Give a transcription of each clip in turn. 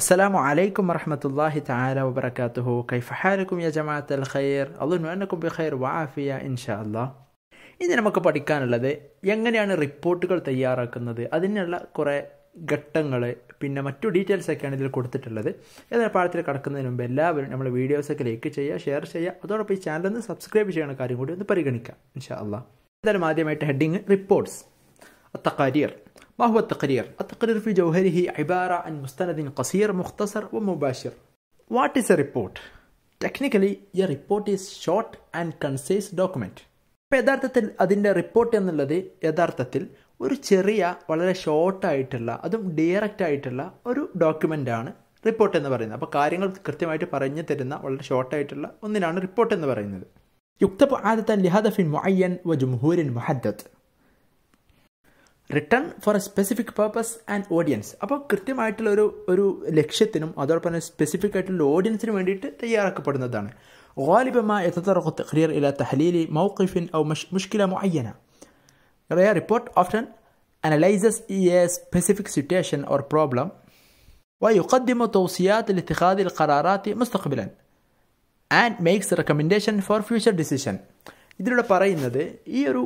السلام عليكم ورحمة الله تعالى وبركاته كيف حالكم يا جماعة الخير أظن أنكم بخير وعافية إن شاء الله ഇനി നമുക്ക് പഠിക്കാനുള്ളത് എങ്ങനെയാണ് റിപ്പോർട്ടുകൾ തയ്യാറാക്കുന്നത് അതിനുള്ള കുറേ ഘട്ടങ്ങൾ പിന്നെ മറ്റു ഡീറ്റെയിൽസ് ഒക്കെയാണ് ഇതിൽ കൊടുത്തിട്ടുള്ളത് ഏതൊരു പാഠത്തിൽ കടക്കുന്നതിന് മുമ്പ് എല്ലാവരും നമ്മുടെ വീഡിയോസൊക്കെ ലൈക്ക് ചെയ്യുക ഷെയർ ചെയ്യുക അതോടൊപ്പം ഈ ചാനൽ ഒന്ന് സബ്സ്ക്രൈബ് ചെയ്യണ കാര്യം കൂടി ഒന്ന് പരിഗണിക്കാം ഇൻഷാ അള്ളാഹ് എന്തായാലും ആദ്യമായിട്ട് ഹെഡിങ് റിപ്പോർട്ട്സ് തക്കാരിയർ ما هو التقرير؟ التقرير في جوهره عبارة عن مستند قصير مختصر ومباشر. What is a report? Technically, a report is short and concise document. അപ്പോൾ യഥാർത്ഥത്തിൽ അതിൻ്റെ റിപ്പോർട്ട് എന്നുള്ളത് യഥാർത്ഥത്തിൽ ഒരു ചെറിയ വളരെ ഷോർട്ടായിട്ടുള്ള അതും ഡയറക്റ്റ് ആയിട്ടുള്ള ഒരു ഡോക്യുമെൻ്റാണ് റിപ്പോർട്ട് എന്ന് പറയുന്നത് അപ്പോൾ കാര്യങ്ങൾ കൃത്യമായിട്ട് പറഞ്ഞു തരുന്ന വളരെ ഷോർട്ടായിട്ടുള്ള ഒന്നിനാണ് റിപ്പോർട്ട് എന്ന് പറയുന്നത് യുക്തപ്പ് ആദ്യത്തെ ലിഹാദഫിൻ മുഅയ്യൻ വ ജുംഹൂരിൻ മുഹദ്ദത്ത് written for a specific purpose and audience അപ്പോൾ കൃത്യമായിട്ടുള്ള ഒരു ഒരു ലക്ഷ്യത്തിനും അതോടൊപ്പം തന്നെ സ്പെസിഫിക് ആയിട്ടുള്ള ഓഡിയൻസിന് വേണ്ടിയിട്ട് തയ്യാറാക്കപ്പെടുന്നതാണ് غالبا ما يتطرق التقرير إلى تحليل موقف أو مش مشكلة معينة. Rare report often analyzes a specific situation or problem ويقدم توصيات لاتخاذ القرارات مستقبلا and makes recommendation for future decision ഇതിലൂടെ പറയുന്നത് ഈ ഒരു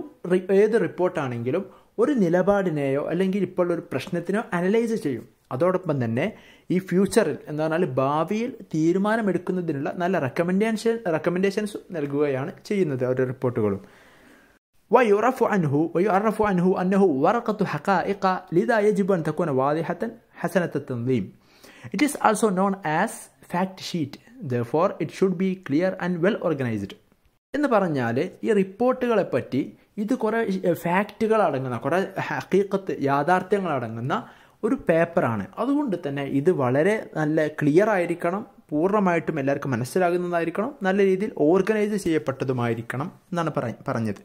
ഏത് റിപ്പോർട്ടാണെങ്കിലും ഒരു നിലപാടിനെയോ അല്ലെങ്കിൽ ഇപ്പോൾ ഒരു പ്രശ്നത്തിനോ അനലൈസ് ചെയ്യും അതോടൊപ്പം തന്നെ ഈ ഫ്യൂച്ചറിൽ എന്ന് പറഞ്ഞാൽ ഭാവിയിൽ തീരുമാനമെടുക്കുന്നതിനുള്ള നല്ല റെക്കമെൻഡേഷൻ റെക്കമെൻഡേഷൻസ് നൽകുകയാണ് ചെയ്യുന്നത് ഓരോ റിപ്പോർട്ടുകളും ويعرف عنه ويعرف عنه أنه ورقة حقائق لذا يجب أن تكون واضحة حسنة التنظيم. It is also known as fact sheet. Therefore, it should be clear and well organised എന്ന് പറഞ്ഞാൽ ഈ റിപ്പോർട്ടുകളെ പറ്റി ഇത് കുറേ ഫാക്റ്റുകൾ അടങ്ങുന്ന കുറേ ഹക്കീക്കത്ത് യാഥാർത്ഥ്യങ്ങൾ അടങ്ങുന്ന ഒരു പേപ്പറാണ് അതുകൊണ്ട് തന്നെ ഇത് വളരെ നല്ല ക്ലിയർ ആയിരിക്കണം പൂർണ്ണമായിട്ടും എല്ലാവർക്കും മനസ്സിലാകുന്നതായിരിക്കണം നല്ല രീതിയിൽ ഓർഗനൈസ് ചെയ്യപ്പെട്ടതുമായിരിക്കണം എന്നാണ് പറഞ്ഞത്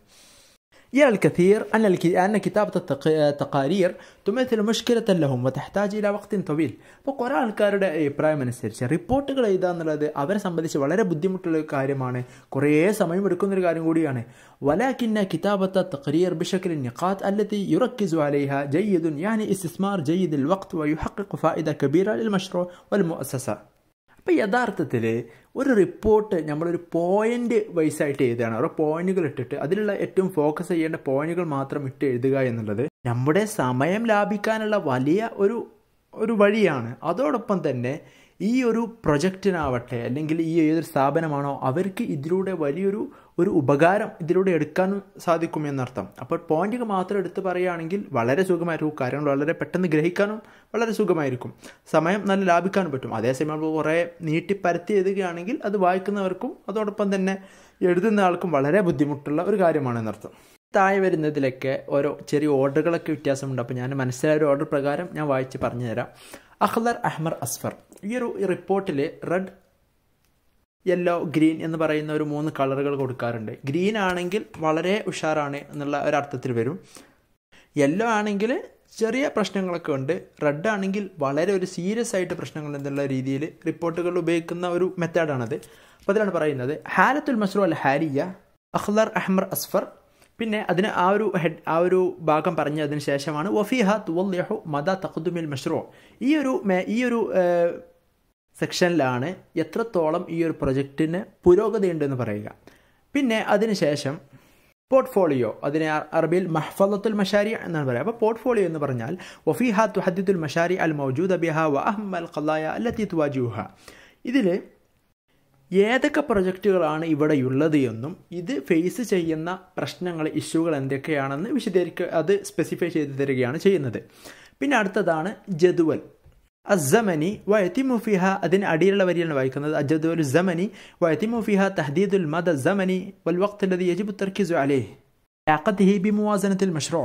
يرى الكثير أن أن كتابة التقارير تمثل مشكلة لهم وتحتاج إلى وقت طويل أي برايم منستر ريبورت غلا അപ്പോൾ കുറേ ആൾക്കാരുടെ അഭിപ്രായം അനുസരിച്ച് റിപ്പോർട്ടുകൾ എഴുതാന്നുള്ളത് അവരെ സംബന്ധിച്ച് വളരെ ബുദ്ധിമുട്ടുള്ള ഒരു കാര്യമാണ് കുറേ സമയം എടുക്കുന്നൊരു غودي കൂടിയാണ് ولكن كتابة التقرير بشكل النقاط التي يركز عليها جيد يعني استثمار جيد الوقت ويحقق فائدة كبيرة للمشروع والمؤسسة അപ്പം യഥാർത്ഥത്തിൽ ഒരു റിപ്പോർട്ട് നമ്മളൊരു പോയിൻ്റ് വൈസായിട്ട് എഴുതുകയാണ് ഓരോ പോയിന്റുകൾ ഇട്ടിട്ട് അതിലുള്ള ഏറ്റവും ഫോക്കസ് ചെയ്യേണ്ട പോയിന്റുകൾ മാത്രം ഇട്ട് എഴുതുക എന്നുള്ളത് നമ്മുടെ സമയം ലാഭിക്കാനുള്ള വലിയ ഒരു ഒരു വഴിയാണ് അതോടൊപ്പം തന്നെ ഈ ഒരു പ്രൊജക്റ്റിനാവട്ടെ അല്ലെങ്കിൽ ഈ ഏതൊരു സ്ഥാപനമാണോ അവർക്ക് ഇതിലൂടെ വലിയൊരു ഒരു ഉപകാരം ഇതിലൂടെ എടുക്കാൻ സാധിക്കും എന്നർത്ഥം അപ്പോൾ പോയിന്റുകൾ മാത്രം എടുത്ത് പറയുകയാണെങ്കിൽ വളരെ സുഖമായിരിക്കും കാര്യങ്ങൾ വളരെ പെട്ടെന്ന് ഗ്രഹിക്കാനും വളരെ സുഖമായിരിക്കും സമയം നല്ല ലാഭിക്കാനും പറ്റും അതേസമയം നമ്മൾ കുറേ നീട്ടിപ്പരത്തി എഴുതുകയാണെങ്കിൽ അത് വായിക്കുന്നവർക്കും അതോടൊപ്പം തന്നെ എഴുതുന്ന ആൾക്കും വളരെ ബുദ്ധിമുട്ടുള്ള ഒരു കാര്യമാണ് എന്നർത്ഥം താഴെ വരുന്നതിലൊക്കെ ഓരോ ചെറിയ ഓർഡറുകളൊക്കെ വ്യത്യാസമുണ്ട് അപ്പോൾ ഞാൻ മനസ്സിലായ ഒരു ഓർഡർ പ്രകാരം ഞാൻ വായിച്ച് പറഞ്ഞു തരാം അഹ്ലർ അഹ്മർ അസ്ഫർ ഈ ഒരു റിപ്പോർട്ടിൽ റെഡ് യെല്ലോ ഗ്രീൻ എന്ന് പറയുന്ന ഒരു മൂന്ന് കളറുകൾ കൊടുക്കാറുണ്ട് ഗ്രീൻ ആണെങ്കിൽ വളരെ ഉഷാറാണ് എന്നുള്ള ഒരു അർത്ഥത്തിൽ വരും യെല്ലോ ആണെങ്കിൽ ചെറിയ പ്രശ്നങ്ങളൊക്കെ ഉണ്ട് റെഡ് ആണെങ്കിൽ വളരെ ഒരു സീരിയസ് ആയിട്ട് പ്രശ്നങ്ങൾ എന്നുള്ള രീതിയിൽ റിപ്പോർട്ടുകൾ ഉപയോഗിക്കുന്ന ഒരു മെത്തേഡാണത് അപ്പോൾ അതിലാണ് പറയുന്നത് ഹാരത്തുൽ മസ്റു അൽ ഹാരിയ അഹ്ലർ അഹ്മർ അസ്ഫർ പിന്നെ അതിന് ആ ഒരു ഹെഡ് ആ ഒരു ഭാഗം പറഞ്ഞതിന് ശേഷമാണ് വഫീഹ തുവല്യഹു മദ തഖുദുമിൽ മഷ്റോ ഈ ഒരു ഈ ഒരു സെക്ഷനിലാണ് എത്രത്തോളം ഈ ഒരു പ്രൊജക്റ്റിന് പുരോഗതി ഉണ്ടെന്ന് പറയുക പിന്നെ അതിനുശേഷം പോർട്ട്ഫോളിയോ അതിനെ അറബിയിൽ മഹഫലത്തുൽ മഷാരി എന്നാണ് പറയുക അപ്പോൾ പോർട്ട്ഫോളിയോ എന്ന് പറഞ്ഞാൽ വഫീഹ തുഹദ്ദിത്തുൽ മഷാരി അൽ മൗജൂദ് അബിഹ വ അഹ്മൽ ഖലായ അല്ലത്തി തുവാജുഹ ഇതിൽ ഏതൊക്കെ പ്രൊജക്റ്റുകളാണ് ഇവിടെയുള്ളത് എന്നും ഇത് ഫേസ് ചെയ്യുന്ന പ്രശ്നങ്ങൾ ഇഷ്യൂകൾ എന്തൊക്കെയാണെന്ന് വിശദീകരിക്കുക അത് സ്പെസിഫൈ ചെയ്തു തരികയാണ് ചെയ്യുന്നത് പിന്നെ അടുത്തതാണ് ജദുവൽ അസമനി വയത്തി മുഫിഹ അതിന് അടിയിലുള്ള വരിയാണ് വായിക്കുന്നത് അജദുൽ സമനി വയത്തി മുഫിഹ തഹദീദുൽ മദ സമനി വൽ യജിബു തർക്കിസു അലേ ലാഖത്ത് ഹീബി മുവാസനത്തിൽ മഷ്റോ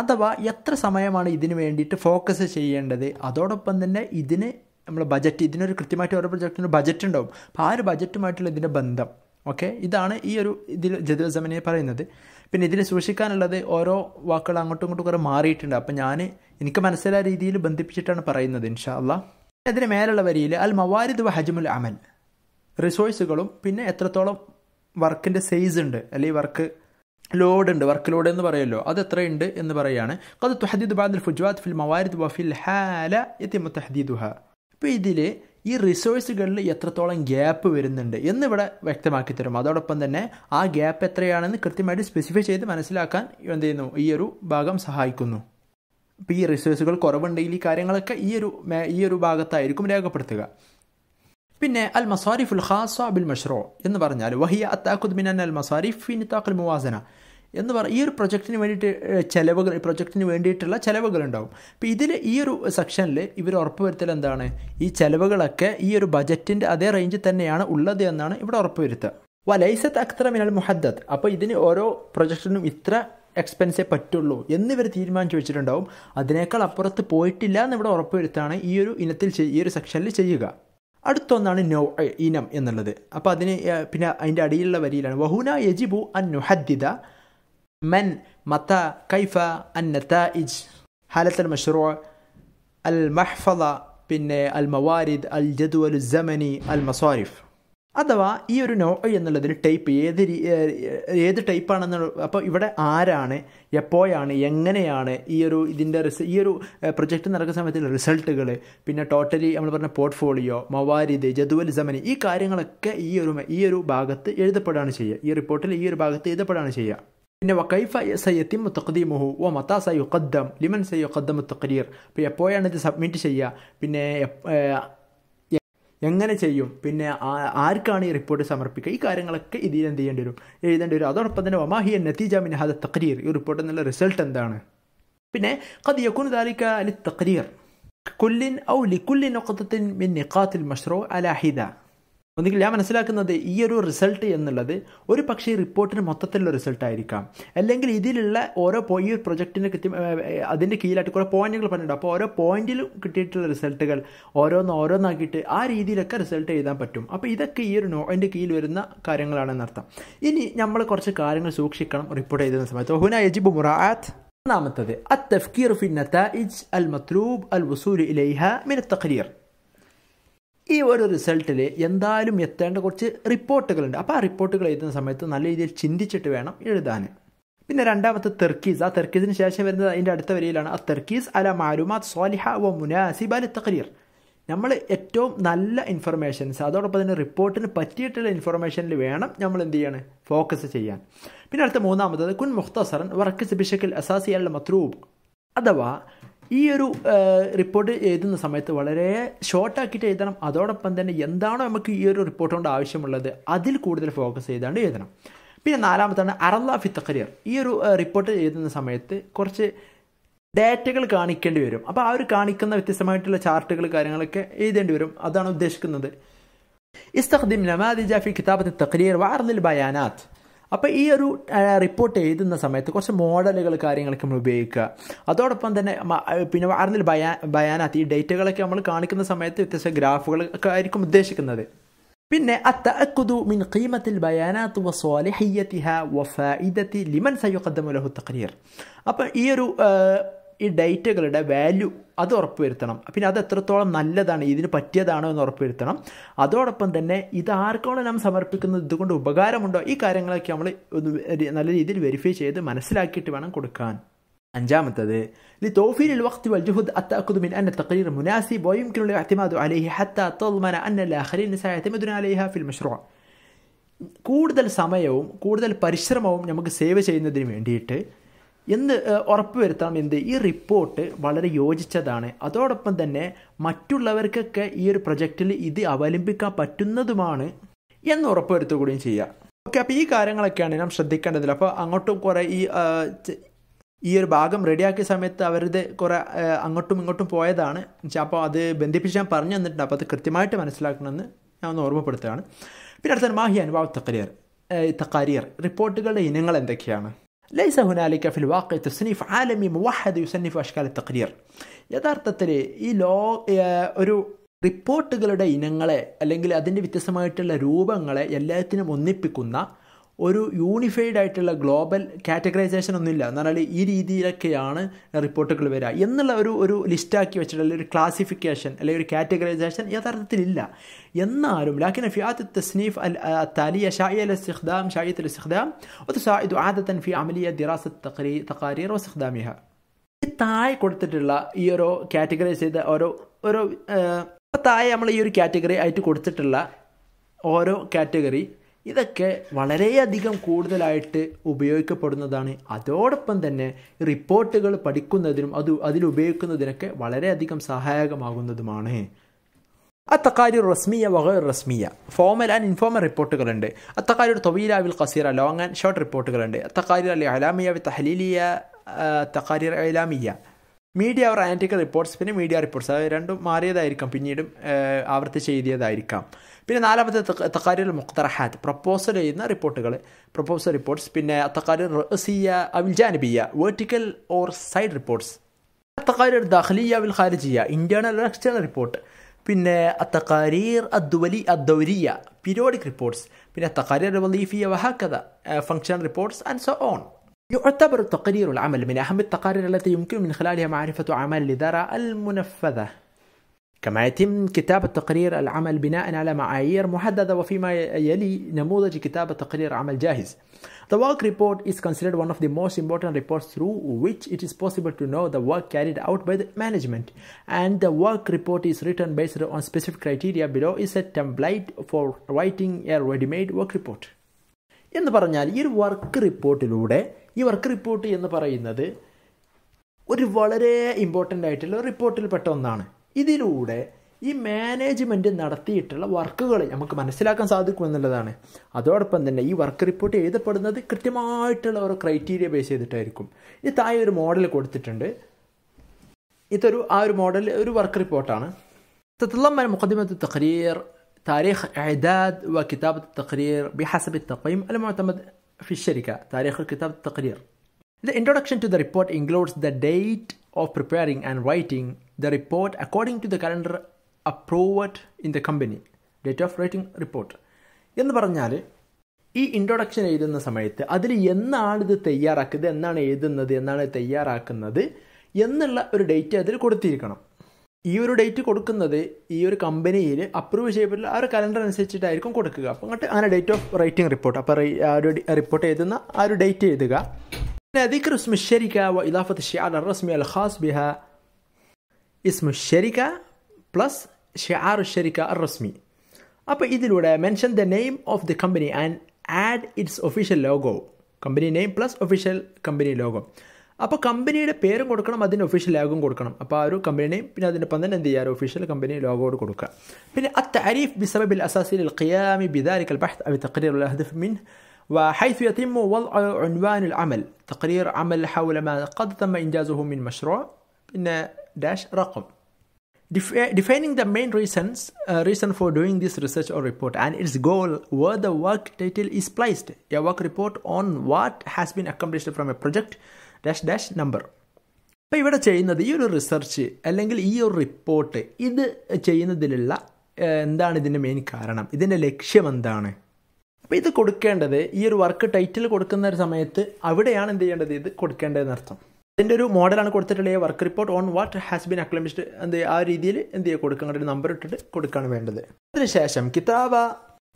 അഥവാ എത്ര സമയമാണ് ഇതിനു വേണ്ടിയിട്ട് ഫോക്കസ് ചെയ്യേണ്ടത് അതോടൊപ്പം തന്നെ ഇതിന് നമ്മൾ ബജറ്റ് ഇതിനൊരു കൃത്യമായിട്ട് ഓരോ പ്രൊജക്റ്റിന് ബജറ്റ് ഉണ്ടാവും അപ്പോൾ ആ ഒരു ബജറ്റുമായിട്ടുള്ള ഇതിൻ്റെ ബന്ധം ഓക്കെ ഇതാണ് ഈ ഒരു ഇതിൽ ജദുസമനെ പറയുന്നത് പിന്നെ ഇതിൽ സൂക്ഷിക്കാനുള്ളത് ഓരോ വാക്കുകൾ അങ്ങോട്ടും ഇങ്ങോട്ടും കുറേ മാറിയിട്ടുണ്ട് അപ്പം ഞാൻ എനിക്ക് മനസ്സിലായ രീതിയിൽ ബന്ധിപ്പിച്ചിട്ടാണ് പറയുന്നത് ഇൻഷാ അതിന് മേലുള്ള വരിയിൽ അൽ മവാരിദ് വ ഹജ്മുൽ അമൽ റിസോഴ്സുകളും പിന്നെ എത്രത്തോളം വർക്കിൻ്റെ സൈസ് ഉണ്ട് അല്ലെങ്കിൽ വർക്ക് ലോഡ് ഉണ്ട് വർക്ക് ലോഡ് എന്ന് പറയുമല്ലോ അത് എത്രയുണ്ട് എന്ന് പറയുകയാണ് അത് തുഹദീദ് ബാദുൽ ഫുജ്വാത്ത് ഫിൽ മവാരിദ് വഫിൽ ഹാല എത്തി മുത്തഹദീദുഹ ഇപ്പോൾ ഇതിൽ ഈ റിസോഴ്സുകളിൽ എത്രത്തോളം ഗ്യാപ്പ് വരുന്നുണ്ട് എന്നിവിടെ വ്യക്തമാക്കി തരും അതോടൊപ്പം തന്നെ ആ ഗ്യാപ്പ് എത്രയാണെന്ന് കൃത്യമായിട്ട് സ്പെസിഫൈ ചെയ്ത് മനസ്സിലാക്കാൻ എന്ത് ചെയ്യുന്നു ഈ ഒരു ഭാഗം സഹായിക്കുന്നു ഇപ്പോൾ ഈ റിസോഴ്സുകൾ കുറവുണ്ടെങ്കിൽ ഈ കാര്യങ്ങളൊക്കെ ഈ ഒരു ഈ ഒരു ഭാഗത്തായിരിക്കും രേഖപ്പെടുത്തുക പിന്നെ അൽ മസാരിഫുൽ ഖാസ ബിൽ മഷ്റോ എന്ന് പറഞ്ഞാൽ വഹിയ അത്താഖുദ്ബിൻ അൽ മസാരിഫ് ഇൻ താക്കൽ മുവാസന എന്ന് പറ ഈ ഒരു പ്രൊജക്റ്റിന് വേണ്ടിയിട്ട് ചിലവുകൾ പ്രൊജക്റ്റിന് വേണ്ടിയിട്ടുള്ള ചിലവുകൾ ഉണ്ടാവും അപ്പോൾ ഇതിൽ ഈ ഒരു സെക്ഷനിൽ ഇവർ ഉറപ്പുവരുത്തൽ എന്താണ് ഈ ചിലവുകളൊക്കെ ഈ ഒരു ബജറ്റിൻ്റെ അതേ റേഞ്ചിൽ തന്നെയാണ് ഉള്ളത് എന്നാണ് ഇവിടെ ഉറപ്പുവരുത്തുക ലൈസത്ത് അക്ത്ര മിനൽ മുഹദ്ദത്ത് അപ്പോൾ ഇതിന് ഓരോ പ്രൊജക്റ്റിനും ഇത്ര എക്സ്പെൻസേ പറ്റുള്ളൂ എന്നിവർ തീരുമാനിച്ചു വെച്ചിട്ടുണ്ടാവും അതിനേക്കാൾ അപ്പുറത്ത് പോയിട്ടില്ല എന്ന് ഇവിടെ ഉറപ്പുവരുത്താണ് ഈ ഒരു ഇനത്തിൽ ഈ ഒരു സെക്ഷനിൽ ചെയ്യുക അടുത്തൊന്നാണ് നോ ഇനം എന്നുള്ളത് അപ്പോൾ അതിന് പിന്നെ അതിൻ്റെ അടിയിലുള്ള വരിയിലാണ് വഹുന യജിബു അൻ നുഹദ്ദിദ من متى كيف النتائج حالة المشروع المحفظة പിന്നെ അൽ മവാരിദ് അൽ ജദ്വലു ജമനി അൽ മസാരിഫ് അഥവാ ഈ ഒരു നോയ് എന്നുള്ളതിൽ ടൈപ്പ് ഏത് ഏത് ടൈപ്പാണെന്നുള്ള അപ്പോൾ ഇവിടെ ആരാണ് എപ്പോഴാണ് എങ്ങനെയാണ് ഈ ഒരു ഇതിൻ്റെ റിസ ഈ ഒരു പ്രൊജക്റ്റ് നടക്കുന്ന സമയത്തിൽ റിസൾട്ടുകൾ പിന്നെ ടോട്ടലി നമ്മൾ പറഞ്ഞ പോർട്ട്ഫോളിയോ മവാരിദ് ജദുവൽ സമനി ഈ കാര്യങ്ങളൊക്കെ ഈ ഒരു ഈ ഒരു ഭാഗത്ത് എഴുതപ്പെടുകയാണ് ചെയ്യുക ഈ റിപ്പോർട്ടിൽ ഈ ഒരു ഭാഗത്ത് എഴുതപ്പെടുകയാണ് ചെയ്യുക പിന്നെ വക്കൈഫ സയത്തിമു തഖ്ദീമുഹു ഓ മത്താ സയുഖദ്ദം ലിമൻ സയുഖദ്ദമു തഖ്രീർ അപ്പോൾ എപ്പോഴാണ് ഇത് സബ്മിറ്റ് ചെയ്യുക പിന്നെ എങ്ങനെ ചെയ്യും പിന്നെ ആർക്കാണ് ഈ റിപ്പോർട്ട് സമർപ്പിക്കുക ഈ കാര്യങ്ങളൊക്കെ ഇതിൽ എന്ത് ചെയ്യേണ്ടി വരും എഴുതേണ്ടി വരും അതോടൊപ്പം തന്നെ ഒമാഹിയ നത്തീജ മിൻഹാദ തഖ്രീർ ഈ റിപ്പോർട്ട് എന്നുള്ള റിസൾട്ട് എന്താണ് പിന്നെ ഖദ് യക്കുൻ ദാലിക അലി തഖ്രീർ കുല്ലിൻ ഔ ലിക്കുല്ലിൻ ഒക്കത്തിൻ മിൻ നിഖാത്തിൽ മഷ്റോ അലാഹിദ ഒന്നുകിൽ ഞാൻ മനസ്സിലാക്കുന്നത് ഈ ഒരു റിസൾട്ട് എന്നുള്ളത് ഒരു പക്ഷേ റിപ്പോർട്ടിന് മൊത്തത്തിലുള്ള റിസൾട്ട് ആയിരിക്കാം അല്ലെങ്കിൽ ഇതിലുള്ള ഓരോ ഈ ഒരു പ്രൊജക്റ്റിന് കൃത്യം അതിൻ്റെ കീഴിലായിട്ട് കുറേ പോയിന്റുകൾ പറഞ്ഞിട്ടുണ്ട് അപ്പോൾ ഓരോ പോയിന്റിലും കിട്ടിയിട്ടുള്ള റിസൾട്ടുകൾ ഓരോന്ന് ഓരോന്നാക്കിയിട്ട് ആ രീതിയിലൊക്കെ റിസൾട്ട് എഴുതാൻ പറ്റും അപ്പോൾ ഇതൊക്കെ ഈ ഒരു നോയിൻ്റെ കീഴിൽ വരുന്ന കാര്യങ്ങളാണെന്നർത്ഥം ഇനി നമ്മൾ കുറച്ച് കാര്യങ്ങൾ സൂക്ഷിക്കണം റിപ്പോർട്ട് എഴുതുന്ന സമയത്ത് ഹുന യജിബ് മുറാത്ത് ഒന്നാമത്തത് അ തഫ്കീർ ഫിൻ നത്തായിജ് അൽ മത്രൂബ് അൽ വസൂൽ ഇലൈഹ മിൻ തഖ്രീർ ഈ ഒരു റിസൾട്ടിൽ എന്തായാലും എത്തേണ്ട കുറച്ച് റിപ്പോർട്ടുകളുണ്ട് അപ്പോൾ ആ റിപ്പോർട്ടുകൾ എഴുതുന്ന സമയത്ത് നല്ല രീതിയിൽ ചിന്തിച്ചിട്ട് വേണം എഴുതാൻ പിന്നെ രണ്ടാമത്തെ തെർക്കീസ് ആ തെർക്കീസിന് ശേഷം വരുന്നത് അതിൻ്റെ അടുത്ത വരിയിലാണ് ആ തെർക്കീസ് അല മാലുമാത് സോലിഹ വ മുനാസിബ് അല തഖരീർ നമ്മൾ ഏറ്റവും നല്ല ഇൻഫർമേഷൻസ് അതോടൊപ്പം തന്നെ റിപ്പോർട്ടിന് പറ്റിയിട്ടുള്ള ഇൻഫർമേഷനിൽ വേണം നമ്മൾ എന്ത് ചെയ്യണം ഫോക്കസ് ചെയ്യാൻ പിന്നെ അടുത്ത മൂന്നാമത്തത് കുൻ മുഖ്തസറൻ വർക്ക് സിബിഷക്കിൽ അസാസി അൽ മത്രൂബ് അഥവാ ഈ ഒരു റിപ്പോർട്ട് എഴുതുന്ന സമയത്ത് വളരെ ഷോർട്ടാക്കിയിട്ട് എഴുതണം അതോടൊപ്പം തന്നെ എന്താണോ നമുക്ക് ഈ ഒരു റിപ്പോർട്ട് കൊണ്ട് ആവശ്യമുള്ളത് അതിൽ കൂടുതൽ ഫോക്കസ് ചെയ്താണ്ട് എഴുതണം പിന്നെ നാലാമത്താണ് അറല്ല ഫിത്തക്കരിയർ ഈ ഒരു റിപ്പോർട്ട് എഴുതുന്ന സമയത്ത് കുറച്ച് ഡാറ്റകൾ കാണിക്കേണ്ടി വരും അപ്പോൾ ആ ഒരു കാണിക്കുന്ന വ്യത്യസ്തമായിട്ടുള്ള ചാർട്ടുകൾ കാര്യങ്ങളൊക്കെ എഴുതേണ്ടി വരും അതാണ് ഉദ്ദേശിക്കുന്നത് ഇസ്തഖ്ദിം നമാദിജ ഫി കിതാബത്ത് തക്രിയർ വാർന്നിൽ ബയാനാത്ത് അപ്പോൾ ഈ ഒരു റിപ്പോർട്ട് എഴുതുന്ന സമയത്ത് കുറച്ച് മോഡലുകൾ കാര്യങ്ങളൊക്കെ നമ്മൾ ഉപയോഗിക്കുക അതോടൊപ്പം തന്നെ പിന്നെ അറിഞ്ഞില്ല ബയാ ബയാനാത്ത് ഈ ഡേറ്റുകളൊക്കെ നമ്മൾ കാണിക്കുന്ന സമയത്ത് വ്യത്യസ്ത ഗ്രാഫുകൾ ഒക്കെ ആയിരിക്കും ഉദ്ദേശിക്കുന്നത് പിന്നെ അത്തഅക്കുദു മിൻ ഖീമത്തിൽ ബയാനാത്ത് വ സ്വാലിഹിയത്തിഹ വ ഫായിദത്തി ലിമൻ സയ്യുഖദ്ദമു ലഹു അപ്പോൾ ഈ ഒരു ഈ ഡേറ്റകളുടെ വാല്യൂ അത് ഉറപ്പുവരുത്തണം പിന്നെ അത് എത്രത്തോളം നല്ലതാണ് ഇതിന് പറ്റിയതാണോ എന്ന് ഉറപ്പുവരുത്തണം അതോടൊപ്പം തന്നെ ഇത് ആർക്കോളം നാം സമർപ്പിക്കുന്നത് ഇതുകൊണ്ട് ഉപകാരമുണ്ടോ ഈ കാര്യങ്ങളൊക്കെ നമ്മൾ ഒന്ന് നല്ല രീതിയിൽ വെരിഫൈ ചെയ്ത് മനസ്സിലാക്കിയിട്ട് വേണം കൊടുക്കാൻ അഞ്ചാമത്തത് لتوفير الوقت والجهد التأكد من أن التقرير مناسب ويمكن الاعتماد عليه حتى تضمن أن الآخرين سيعتمدون عليها في المشروع കൂടുതൽ സമയവും കൂടുതൽ പരിശ്രമവും നമുക്ക് സേവ് ചെയ്യുന്നതിന് വേണ്ടിയിട്ട് എന്ന് ഉറപ്പുവരുത്തണം എന്ത് ഈ റിപ്പോർട്ട് വളരെ യോജിച്ചതാണ് അതോടൊപ്പം തന്നെ മറ്റുള്ളവർക്കൊക്കെ ഈ ഒരു പ്രൊജക്റ്റിൽ ഇത് അവലംബിക്കാൻ പറ്റുന്നതുമാണ് എന്ന് ഉറപ്പുവരുത്തുകയും ചെയ്യുക ഓക്കെ അപ്പോൾ ഈ കാര്യങ്ങളൊക്കെയാണ് നാം ശ്രദ്ധിക്കേണ്ടതിൽ അപ്പോൾ അങ്ങോട്ടും കുറേ ഈ ഈ ഒരു ഭാഗം റെഡിയാക്കിയ സമയത്ത് അവരുടെ കുറേ അങ്ങോട്ടും ഇങ്ങോട്ടും പോയതാണ് അപ്പോൾ അത് ബന്ധിപ്പിച്ച് ഞാൻ പറഞ്ഞു തന്നിട്ടുണ്ട് അപ്പോൾ അത് കൃത്യമായിട്ട് മനസ്സിലാക്കണമെന്ന് ഞാൻ ഒന്ന് ഓർമ്മപ്പെടുത്തുകയാണ് പിന്നെ അടുത്ത മാഹി അനുഭവ തക്കരിയർ തക്കരിയർ റിപ്പോർട്ടുകളുടെ ഇനങ്ങൾ എന്തൊക്കെയാണ് ليس هنالك في الواقع تصنيف عالمي موحد يصنف اشكال التقرير യഥാർത്ഥത്തിൽ ഈ ലോ ഒരു റിപ്പോർട്ടുകളുടെ ഇനങ്ങളെ അല്ലെങ്കിൽ അതിൻ്റെ വ്യത്യസ്തമായിട്ടുള്ള രൂപങ്ങളെ എല്ലാത്തിനും ഒന്നിപ്പിക്കുന്ന ഒരു യൂണിഫൈഡ് ആയിട്ടുള്ള ഗ്ലോബൽ കാറ്റഗറൈസേഷൻ ഒന്നുമില്ല എന്ന് പറഞ്ഞാൽ ഈ രീതിയിലൊക്കെയാണ് റിപ്പോർട്ടുകൾ വരിക എന്നുള്ള ഒരു ഒരു ലിസ്റ്റാക്കി വെച്ചിട്ട് അല്ലെങ്കിൽ ഒരു ക്ലാസിഫിക്കേഷൻ അല്ലെങ്കിൽ ഒരു കാറ്റഗറൈസേഷൻ യഥാർത്ഥത്തിലില്ല എന്നാലും ലാക്കിൻ ഫിയാത്ത് തസ്നീഫ് അൽ التالية شائعة الاستخدام شائعة ഫി അമലിയ عادة في عملية دراسة تقارير واستخدامها താഴെ കൊടുത്തിട്ടുള്ള ഈ ഓരോ കാറ്റഗറൈസ് ചെയ്ത ഓരോ ഓരോ താഴെ നമ്മൾ ഈ ഒരു കാറ്റഗറി ആയിട്ട് കൊടുത്തിട്ടുള്ള ഓരോ കാറ്റഗറി ഇതൊക്കെ വളരെയധികം കൂടുതലായിട്ട് ഉപയോഗിക്കപ്പെടുന്നതാണ് അതോടൊപ്പം തന്നെ റിപ്പോർട്ടുകൾ പഠിക്കുന്നതിനും അത് അതിലുപയോഗിക്കുന്നതിനൊക്കെ വളരെയധികം സഹായകമാകുന്നതുമാണ് അത്തക്കാരി റസ്മിയ വക റസ്മിയ ഫോമൽ ആൻഡ് ഇൻഫോമൽ റിപ്പോർട്ടുകളുണ്ട് അത്തക്കാരി തൊവീലാവിൽ കസീറ ലോങ് ആൻഡ് ഷോർട്ട് റിപ്പോർട്ടുകളുണ്ട് അത്തക്കാരി അല്ലെ അലാമിയ തഹലീലിയ തക്കാരി അലാമിയ മീഡിയ ഓർ ആൻറ്റിക്കൽ റിപ്പോർട്ട്സ് പിന്നെ മീഡിയ റിപ്പോർട്ട്സ് അത് രണ്ടും മാറിയതായിരിക്കാം പിന്നീടും ആവർത്തിച്ച് എഴുതിയതായിരിക്കാം പിന്നെ നാലാമത്തെ തക്കാരിയുടെ മുക്തറഹാത്ത് പ്രപ്പോസൽ ചെയ്യുന്ന റിപ്പോർട്ടുകൾ പ്രപ്പോസൽ റിപ്പോർട്ട്സ് പിന്നെ തക്കാരി റസിയ അവിൽ ജാനബിയ vertical or side reports التقارير الداخلية والخارجية internal and external report പിന്നെ التقارير الدولي الدورية periodic reports പിന്നെ التقارير الوظيفية وهكذا functional reports and so on يعتبر التقرير العمل من أهم التقارير التي يمكن من خلالها معرفة أعمال الإدارة المنفذة كما يتم كتابة تقرير العمل بناء على معايير محددة وفيما يلي نموذج كتابة تقرير عمل جاهز. The work report is considered one of the most important reports through which it is possible to know the work carried out by the management. And the work report is written based on specific criteria below is a template for writing a ready-made work report. എന്ന് പറഞ്ഞാൽ ഈ ഒരു work റിപ്പോർട്ടിലൂടെ ഈ work report എന്ന് പറയുന്നത് ഒരു വളരെ important ആയിട്ടുള്ള റിപ്പോർട്ടിൽപ്പെട്ട ഒന്നാണ് ഇതിലൂടെ ഈ മാനേജ്മെൻറ്റ് നടത്തിയിട്ടുള്ള വർക്കുകൾ നമുക്ക് മനസ്സിലാക്കാൻ സാധിക്കും എന്നുള്ളതാണ് അതോടൊപ്പം തന്നെ ഈ വർക്ക് റിപ്പോർട്ട് എഴുതപ്പെടുന്നത് കൃത്യമായിട്ടുള്ള ഓരോ ക്രൈറ്റീരിയ ബേസ് ചെയ്തിട്ടായിരിക്കും ഈ താഴെ ഒരു മോഡൽ കൊടുത്തിട്ടുണ്ട് ഇതൊരു ആ ഒരു മോഡൽ ഒരു വർക്ക് റിപ്പോർട്ടാണ് തത്തല്ലം മുഖദിമത്ത് തഖരീർ താരീഖ് എഹ്ദാദ് വ കിതാബ് തഖരീർ ബിഹാസബി തക്കയും അല്ല മുഹത്തമ്മദ് ഫിഷരിക്ക താരീഖ് കിതാബ് തഖരീർ the introduction to the report includes the date of preparing and writing the report according to the calendar approved in the company date of writing report എന്ന് പറഞ്ഞാൽ ഈ ഇൻട്രൊഡക്ഷൻ എഴുതുന്ന സമയത്ത് അതിൽ എന്നാണ് ഇത് തയ്യാറാക്കുന്നത് എന്നാണ് എഴുതുന്നത് എന്നാണ് തയ്യാറാക്കുന്നത് എന്നുള്ള ഒരു ഡേറ്റ് അതിൽ കൊടുത്തിരിക്കണം ഈ ഒരു ഡേറ്റ് കൊടുക്കുന്നത് ഈ ഒരു കമ്പനിയിൽ അപ്രൂവ് ചെയ്യപ്പെട്ടുള്ള ആ ഒരു കലണ്ടർ അനുസരിച്ചിട്ടായിരിക്കും കൊടുക്കുക അപ്പം അങ്ങോട്ട് അങ്ങനെ ഡേറ്റ് ഓഫ് റൈറ്റിംഗ് റിപ്പോർട്ട് അപ്പോൾ ആ ഒരു റിപ്പോർട്ട് എഴുതുന്ന ആ ഒരു ഡേറ്റ് എഴുതുക പിന്നെ اسم ഇലാഫത്ത് ഷിയാൽ الشعار الرسمي الخاص بها اسم الشركة بلس شعار الشركة الرسمي أبا either الورا mention the name of the company and add its official logo company name plus official company logo അപ്പോൾ കമ്പനിയുടെ പേരും കൊടുക്കണം അതിൻ്റെ ഒഫീഷ്യൽ ലാഗും കൊടുക്കണം അപ്പോൾ ആ ഒരു കമ്പനി നെയിം പിന്നെ അതിനൊപ്പം തന്നെ എന്ത് ചെയ്യുക ഒഫീഷ്യൽ കമ്പനി ലോഗോട് കൊടുക്കുക പിന്നെ التعريف بسبب الأساسي للقيام بذلك البحث أو تقرير الهدف منه وحيث يتم وضع عنوان العمل تقرير عمل حول ما قد تم إنجازه من مشروع إن dash رقم defining the main reasons uh, reason for doing this research or report and its goal where the work title is placed a work report on what has been accomplished from a project dash dash number അപ്പോൾ ഇവിടെ ചെയ്യുന്നത് ഈ ഒരു research അല്ലെങ്കിൽ ഈ ഒരു report ഇത് ചെയ്യുന്നതിലുള്ള എന്താണ് ഇതിൻ്റെ മെയിൻ കാരണം ഇതിൻ്റെ ലക്ഷ്യം എന്താണ് അപ്പോൾ ഇത് കൊടുക്കേണ്ടത് ഈ ഒരു വർക്ക് ടൈറ്റിൽ കൊടുക്കുന്ന ഒരു സമയത്ത് അവിടെയാണ് എന്ത് ചെയ്യേണ്ടത് ഇത് കൊടുക്കേണ്ടതെന്നർത്ഥം ഇതിൻ്റെ ഒരു മോഡലാണ് കൊടുത്തിട്ടുള്ള work report on what has been accomplished എന്ത് ആ രീതിയിൽ എന്ത് ചെയ്യുക കൊടുക്കുക ഒരു നമ്പർ ഇട്ടിട്ട് കൊടുക്കുകയാണ് വേണ്ടത് അതിനുശേഷം കിതാബ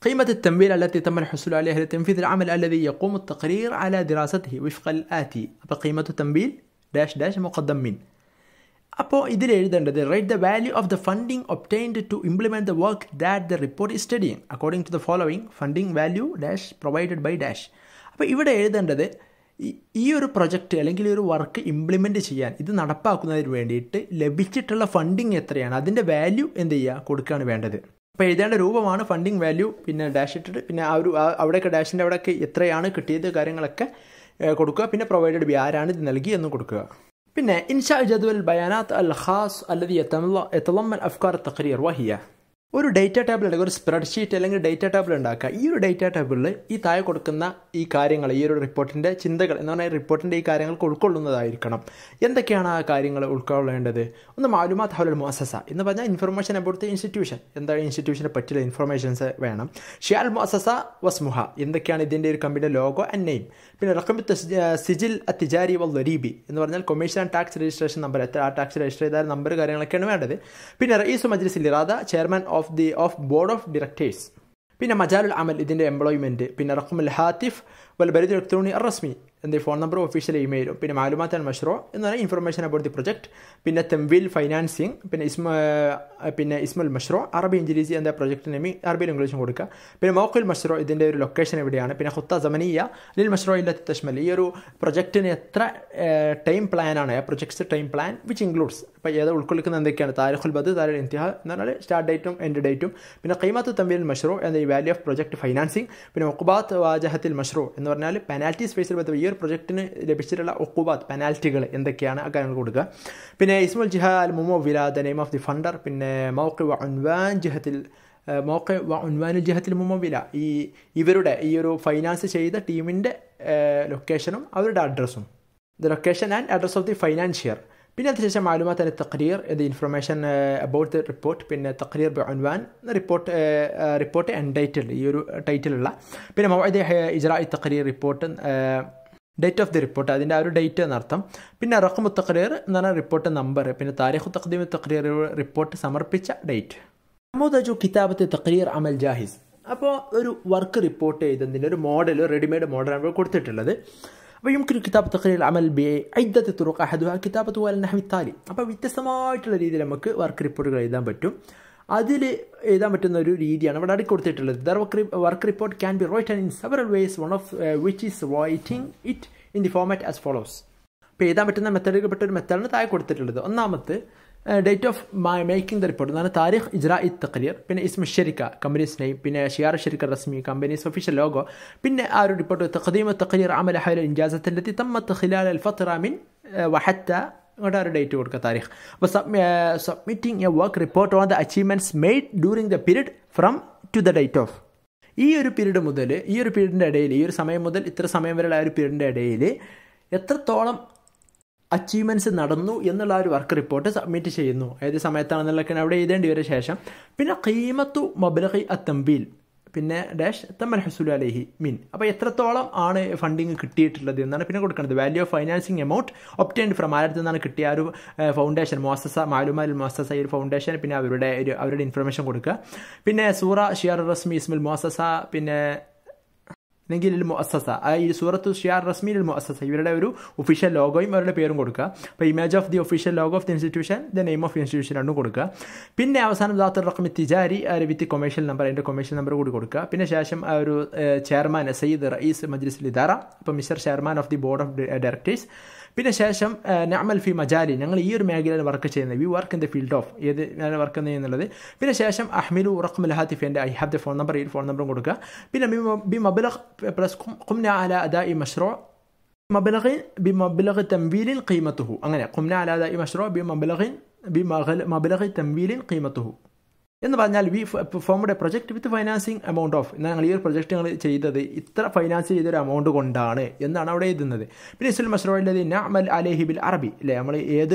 قيمة التمويل التي تم الحصول عليها لتنفيذ العمل الذي يقوم التقرير على دراسته وفق الاتي قيمة التمويل داش داش مقدم من അപ്പോൾ ഇതിൽ എഴുതേണ്ടത് write the value of the funding obtained to implement the work that the report is studying according to the following funding value dash provided by dash അപ്പോൾ ഇവിടെ എഴുതേണ്ടത് ഈ ഒരു പ്രൊജക്റ്റ് അല്ലെങ്കിൽ ഈ ഒരു വർക്ക് ഇംപ്ലിമെൻ്റ് ചെയ്യാൻ ഇത് നടപ്പാക്കുന്നതിന് വേണ്ടിയിട്ട് ലഭിച്ചിട്ടുള്ള ഫണ്ടിങ് എത്രയാണ് അതിൻ്റെ വാല്യൂ എന്ത് ചെയ്യുക കൊടുക്കുകയാണ് വേണ്ടത് അപ്പോൾ എഴുതേണ്ട രൂപമാണ് ഫണ്ടിങ് വാല്യൂ പിന്നെ ഡാഷ് ഇട്ടിട്ട് പിന്നെ ആ ഒരു അവിടെയൊക്കെ ഡാഷിൻ്റെ അവിടെയൊക്കെ എത്രയാണ് കിട്ടിയത് കാര്യങ്ങളൊക്കെ കൊടുക്കുക പിന്നെ പ്രൊവൈഡഡ് ബി ആരാണ് ഇത് നൽകി എന്ന് കൊടുക്കുക പിന്നെ ഇൻഷാ ജദ്വൽ ബയാനാത്ത് അൽ ഖാസ് അല്ലതി എത്തലമ്മൽ അഫ്കാർ തഖരീർ വഹിയ ഒരു ഡേറ്റ ടേബിൾ ഉണ്ടാക്കുക ഒരു സ്പ്രെഡ് ഷീറ്റ് അല്ലെങ്കിൽ ഡേറ്റ ടേബിൾ ഉണ്ടാക്കുക ഈ ഒരു ഡേറ്റ ടേബിളിൽ ഈ താഴെ കൊടുക്കുന്ന ഈ കാര്യങ്ങൾ ഈ ഒരു റിപ്പോർട്ടിൻ്റെ ചിന്തകൾ എന്ന് പറഞ്ഞാൽ റിപ്പോർട്ടിൻ്റെ ഈ കാര്യങ്ങൾ ഉൾക്കൊള്ളുന്നതായിരിക്കണം എന്തൊക്കെയാണ് ആ കാര്യങ്ങൾ ഉൾക്കൊള്ളേണ്ടത് ഒന്ന് മാലുമാത്ത് ഹൗലൽ മുഅസസ എന്ന് പറഞ്ഞാൽ ഇൻഫർമേഷൻ അബൌട്ട് ദി ഇൻസ്റ്റിറ്റ്യൂഷൻ എന്താ ഇൻസ്റ്റിറ്റ്യൂഷനെ പറ്റിയുള്ള ഇൻഫർമേഷൻസ് വേണം ഷിയാൽ മുഅസസ വസ്മുഹ എന്തൊക്കെയാണ് ഇതിൻ്റെ ഒരു കമ്പനിയുടെ ലോഗോ ആൻഡ് നെയിം പിന്നെ റഖമി സിജിൽ അത്തിജാരി വൽ ദരീബി എന്ന് പറഞ്ഞാൽ commercial and tax registration number എത്ര ആ ടാക്സ് രജിസ്റ്റർ ചെയ്താൽ നമ്പർ കാര്യങ്ങളൊക്കെയാണ് വേണ്ടത് പിന്നെ റയീസ് മജ്ലിസിൽ ഇറാദ chairman of of the of board of directors. بين مجال العمل إذن الامبلويمنت بين رقم الهاتف والبريد الإلكتروني الرسمي എന്ത് ഫോൺ നമ്പറും ഒഫീഷ്യൽ ഇമെയിലും പിന്നെ മാലുമാത്ത് ആൻഡ് മഷ്റോ എന്ന് പറഞ്ഞാൽ ഇൻഫർമേഷൻ അബൌട്ട് ദി പ്രൊജക്ട് പിന്നെ തെംവിൽ ഫൈനാൻസിങ് പിന്നെ ഇസ്മ പിന്നെ ഇസ്മൽ മഷ്റോ അറബി ഇഞ്ചിരീസ് എന്ന പ്രൊജക്ട് നെയിം അറബിയിൽ ഇംഗ്ലീഷും കൊടുക്കുക പിന്നെ മോക്കുൽ മഷ്റോ ഇതിൻ്റെ ഒരു ലൊക്കേഷൻ എവിടെയാണ് പിന്നെ ഹുത്ത ജമനീയ ലിൽ മഷ്റോ ഇല്ല തശ്മൽ ഈ ഒരു പ്രൊജക്റ്റിന് എത്ര ടൈം പ്ലാനാണ് projects time plan which includes ഇപ്പോൾ ഏത് ഉൾക്കൊള്ളിക്കുന്ന എന്തൊക്കെയാണ് താരിഖുൽ ബദ് താരിഖ് ഇന്ത്യ എന്ന് പറഞ്ഞാൽ സ്റ്റാർട്ട് ഡേറ്റും എൻഡ് ഡേറ്റും പിന്നെ കൈമാത്ത് തമ്മിൽ മഷ്റോ എന്ന ഈ വാല്യൂ ഓഫ് പ്രൊജക്ട് ഫൈനാൻസിങ് പിന്നെ ഒക്കുബാത്ത് വാജഹത്തിൽ മഷ്റോ എന്ന് പറഞ്ഞാൽ പെനാൽറ്റി സ്പേസിൽ ബന്ധ ഈ ന്യൂക്ലിയർ പ്രൊജക്റ്റിന് ലഭിച്ചിട്ടുള്ള ഒക്കുബാത്ത് പെനാൽറ്റികൾ എന്തൊക്കെയാണ് ആ കാര്യങ്ങൾ കൊടുക്കുക പിന്നെ ഇസ്മുൽ ജിഹാൽ മുമോ the name of the funder പിന്നെ മൗക്ക് അൻവാൻ ജിഹത്തിൽ മോക്ക ഉൻവാനുജഹത്തിൽ വില ഈ ഇവരുടെ ഈ ഒരു ഫൈനാൻസ് ചെയ്ത ടീമിൻ്റെ ലൊക്കേഷനും അവരുടെ അഡ്രസ്സും the location and address of the financier പിന്നെ അതിനുശേഷം മാലുമാത്ത് അല്ലെ തക്രീർ the information about the report പിന്നെ തക്രീർ ബൻവാൻ റിപ്പോർട്ട് റിപ്പോർട്ട് ടൈറ്റിൽ ഈ ഒരു ടൈറ്റിലുള്ള പിന്നെ മൗദ ഇജ്രാ തക്രീർ report date of the report അതിൻ്റെ ആ ഒരു ഡേറ്റ് എന്നർത്ഥം പിന്നെ റഹ്മു തക്രീർ എന്ന് പറഞ്ഞാൽ റിപ്പോർട്ട് നമ്പർ പിന്നെ താരിഖു തഖ്ദീം തക്രീർ റിപ്പോർട്ട് സമർപ്പിച്ച ഡേറ്റ് അമോദജു കിതാബത്ത് തക്രീർ അമൽ ജാഹിസ് അപ്പോൾ ഒരു വർക്ക് റിപ്പോർട്ട് ചെയ്തതിൻ്റെ ഒരു മോഡൽ റെഡിമെയ്ഡ് മോഡലാണ് നമ്മൾ കൊടുത്തിട്ടുള്ളത് അപ്പോൾ നമുക്കൊരു കിതാബ് തക്രീർ അമൽ ബി ഐദ്ദത്ത് തുറക്ക അഹദുഹ കിതാബത്ത് പോലെ നഹവിത്താലി അപ്പോൾ വ്യത്യസ്തമായിട്ടുള്ള രീതിയിൽ നമുക്ക് വർക്ക് റിപ്പോർട്ടുകൾ എഴുതാൻ പറ്റും അതിൽ എഴുതാൻ പറ്റുന്ന ഒരു രീതിയാണ് ഇവിടെ അടി കൊടുത്തിട്ടുള്ളത് there work work report can be write in several ways one of which is writing it in the format as follows ഇപ്പോൾ എഴുതാൻ പറ്റുന്ന മെത്തേഡുകൾ പെട്ട ഒരു മെത്തേഡാണ് താഴെ കൊടുത്തിട്ടുള്ളത് ഒന്നാമത്തെ date of my making the report എന്നാണ് താരിഖ് ഇജ്ര ഇ തക്രിയർ പിന്നെ ഇസ്മ ഷെരിക്ക കമ്പനീസ് നെയിം പിന്നെ ഷിയാർ ഷെരിക്ക റസ്മി കമ്പനീസ് ഒഫീഷ്യൽ ലോഗോ പിന്നെ ആ ഒരു റിപ്പോർട്ട് തഖദീമ തക്രിയർ അമല ഹൈൽ ഇൻജാസത്തിൻ്റെ തമ്മത്ത് ഹിലാൽ അൽ റാമിൻ uh, വഹത്ത ഇങ്ങോട്ട് ഒരു ഡേറ്റ് കൊടുക്കുക താരിഖ് അപ്പോൾ submitting a work report on the achievements made during the period from to the date of ഈ ഒരു പീരീഡ് മുതൽ ഈ ഒരു പീരീഡിൻ്റെ ഇടയിൽ ഈ ഒരു സമയം മുതൽ ഇത്ര സമയം വരെയുള്ള ആ ഒരു പീരീഡിൻ്റെ ഇടയിൽ എത്രത്തോളം അച്ചീവ്മെൻറ്റ്സ് നടന്നു എന്നുള്ള ഒരു വർക്ക് റിപ്പോർട്ട് സബ്മിറ്റ് ചെയ്യുന്നു ഏത് സമയത്താണെന്നുള്ളതൊക്കെയാണ് അവിടെ എഴുതേണ്ടി വരെ ശേഷം പിന്നെ കീമത്തു മബലഹി അത്തമ്പീൽ പിന്നെ ഡാഷ് തമ്മൽ ഹസുൽ അലഹി മീൻ അപ്പോൾ എത്രത്തോളം ആണ് ഫണ്ടിങ് കിട്ടിയിട്ടുള്ളത് എന്നാണ് പിന്നെ കൊടുക്കുന്നത് value of financing amount obtained from ആരുടെ നിന്നാണ് കിട്ടിയ ആ ഒരു ഫൗണ്ടേഷൻ മോസസ മാലുമാൽ മോസസ ഈ ഒരു ഫൗണ്ടേഷൻ പിന്നെ അവരുടെ ഒരു അവരുടെ ഇൻഫർമേഷൻ കൊടുക്കുക പിന്നെ സൂറ ഷിയർ റസ്മി ഇസ്മുൽ മോസസ പിന്നെ അല്ലെങ്കിൽ മുഅസസ ഈ സൂറത്ത് ഷിയാർ റസ്മി മുഅസസ ഇവരുടെ ഒരു ഒഫീഷ്യൽ ലോഗോയും അവരുടെ പേരും കൊടുക്കുക അപ്പോൾ image of the official logo of the institution the name of institution രണ്ടും കൊടുക്കുക പിന്നെ അവസാനം ദാത്തുർ റഹ്മി തിജാരി വിത്ത് കൊമേഷ്യൽ നമ്പർ അതിൻ്റെ കൊമേഷ്യൽ നമ്പർ കൂടി കൊടുക്കുക പിന്നെ ശേഷം ആ ഒരു ചെയർമാൻ സയ്യിദ് റയീസ് മജ്ലിസ് ലിദാറ അപ്പോൾ mister chairman of the board of directors പിന്നെ ശേഷം നമ്മൾ ഫി മജാലി ഞങ്ങൾ ഈ ഒരു മേഖലയിൽ വർക്ക് ചെയ്യുന്നത് we work in the field of ഏത് ഞാൻ വർക്ക് ചെയ്യുന്നുള്ളത് പിന്നെ ശേഷം അഹ്മിലു ഉറഖ് ലഹാത്തിഫ് എൻ്റെ I have the phone number ഈ ഫോൺ നമ്പറും കൊടുക്കുക പിന്നെ ബി മബലഖ് പ്ലസ് കുംന അല അദാ ഇ മഷ്റോ مبلغ بمبلغ تمويل قيمته അങ്ങനെ قمنا على أداء مشروع بمبلغ بمبلغ تمويل قيمته എന്ന് പറഞ്ഞാൽ we performed a project with financing amount of എന്നാൽ ഞങ്ങൾ ഈ ഒരു പ്രൊജക്റ്റ് ഞങ്ങൾ ചെയ്തത് ഇത്ര ഫൈനാൻസ് ചെയ്തൊരു എമൗണ്ട് കൊണ്ടാണ് എന്നാണ് അവിടെ എഴുതുന്നത് പിന്നെ ഇസുൽ മസ്രോയിലത് നഅമൽ അലേഹിബിൽ അറബി അല്ലേ നമ്മൾ ഏത്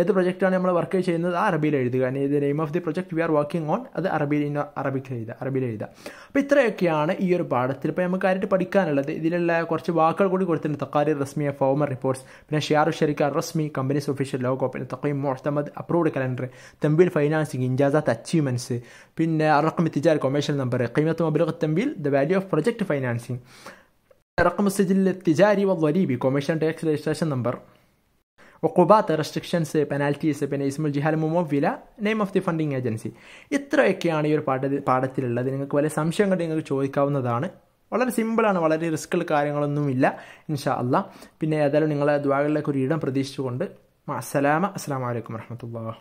ഏത് പ്രൊജക്റ്റാണ് നമ്മൾ വർക്ക് ചെയ്യുന്നത് ആ അറബിയിൽ എഴുതുക കാരണം ഇത് name of the project we are working on അത് അറബിയിൽ അറബിക്ക് എഴുതുക അറബിയിൽ എഴുതുക അപ്പോൾ ഇത്രയൊക്കെയാണ് ഈ ഒരു പാഠത്തിൽ ഇപ്പോൾ നമുക്ക് ആയിട്ട് പഠിക്കാനുള്ളത് ഇതിലുള്ള കുറച്ച് വാക്കുകൾ കൂടി കൊടുത്തിട്ടുണ്ട് തക്കാരി റസ്മിയ ഫോമർ റിപ്പോർട്ട്സ് പിന്നെ ഷെയർ ഷെരിക്കാർ റസ്മി കമ്പനീസ് ഒഫീഷ്യൽ ലോഗോ പിന്നെ തക്കയും മോഹ്തമദ് അപ്രൂവ്ഡ് കലണ്ടർ തെമ്പിൽ ഫൈനാൻസിംഗ് انجازات اتشيفمنتس بين الرقم التجاري كوميرشال نمبر قيمته مبلغ التمويل ذا فاليو اوف بروجكت فاينانسينج رقم السجل التجاري والضريبي كوميشن تاكس ريجستريشن نمبر عقوبات റെസ്ട്രിക്ഷൻസ് പെനാൽറ്റീസ് പിന്നെ ഇസ്മുൽ ജിഹാൽ മുമോവില name of the funding agency ഇത്രയൊക്കെയാണ് ഈ ഒരു പാഠ പാഠത്തിലുള്ളത് നിങ്ങൾക്ക് വലിയ സംശയം കണ്ട് നിങ്ങൾക്ക് ചോദിക്കാവുന്നതാണ് വളരെ സിമ്പിളാണ് വളരെ റിസ്ക്കുള്ള കാര്യങ്ങളൊന്നുമില്ല ഇൻഷാ അല്ല പിന്നെ ഏതായാലും നിങ്ങളെ ദ്വാകളിലേക്ക് ഒരു ഇടം പ്രതീക്ഷിച്ചുകൊണ്ട് അസ്സലാമ അസ്സാം വലൈക്കും വർഹമത്തല്ലാ